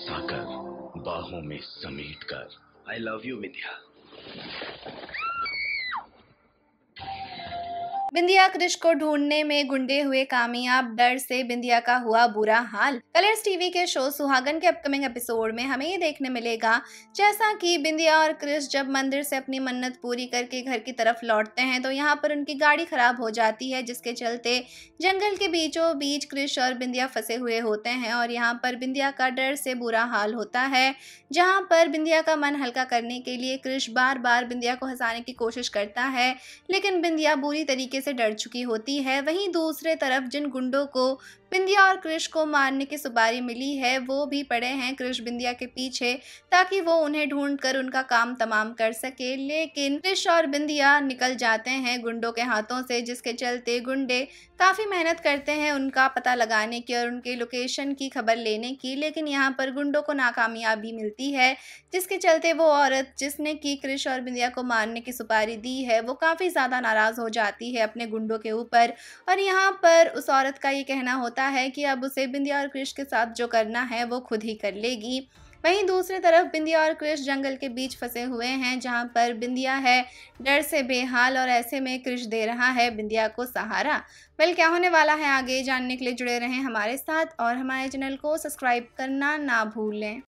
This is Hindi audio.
फंसा कर बाहों में समेट कर I love you Vindhya Bindiya Krish को ढूंढने में गुंडे हुए कामयाब डर से बिंदिया का हुआ बुरा हाल कलर्स टीवी के शो सुहागन के अपकमिंग एपिसोड में हमें ये देखने मिलेगा जैसा कि बिंदिया और क्रिश जब मंदिर से अपनी मन्नत पूरी करके घर की तरफ लौटते हैं तो यहाँ पर उनकी गाड़ी खराब हो जाती है जिसके चलते जंगल के बीचों बीच क्रिश और बिंदिया फंसे हुए होते हैं और यहाँ पर बिंदिया का डर से बुरा हाल होता है जहाँ पर बिंदिया का मन हल्का करने के लिए क्रिश बार बार बिंदिया को हंसाने की कोशिश करता है लेकिन बिंदिया बुरी तरीके से से डर चुकी होती है वहीं दूसरे तरफ जिन गुंडों को बिंदिया और क्रिश को मारने की सुपारी मिली है वो भी पड़े हैं क्रिश बिंदिया के पीछे ताकि वो उन्हें ढूंढ कर उनका काम तमाम कर सके लेकिन क्रिश और बिंदिया निकल जाते हैं गुंडों के हाथों से जिसके चलते गुंडे काफ़ी मेहनत करते हैं उनका पता लगाने की और उनके लोकेशन की खबर लेने की लेकिन यहाँ पर गुंडों को नाकामयाबी मिलती है जिसके चलते वो औरत जिसने कि क्रिश और बिंदिया को मारने की सुपारी दी है वो काफ़ी ज़्यादा नाराज़ हो जाती है अपने गुंडों के ऊपर और यहाँ पर उस औरत का ये कहना होता है कि अब उसे बिंदिया और कृष्ण के साथ जो करना है वो खुद ही कर लेगी वहीं दूसरी तरफ बिंदिया और कृष्ण जंगल के बीच फंसे हुए हैं जहाँ पर बिंदिया है डर से बेहाल और ऐसे में कृष्ण दे रहा है बिंदिया को सहारा वेल क्या होने वाला है आगे जानने के लिए जुड़े रहें हमारे साथ और हमारे चैनल को सब्सक्राइब करना ना भूलें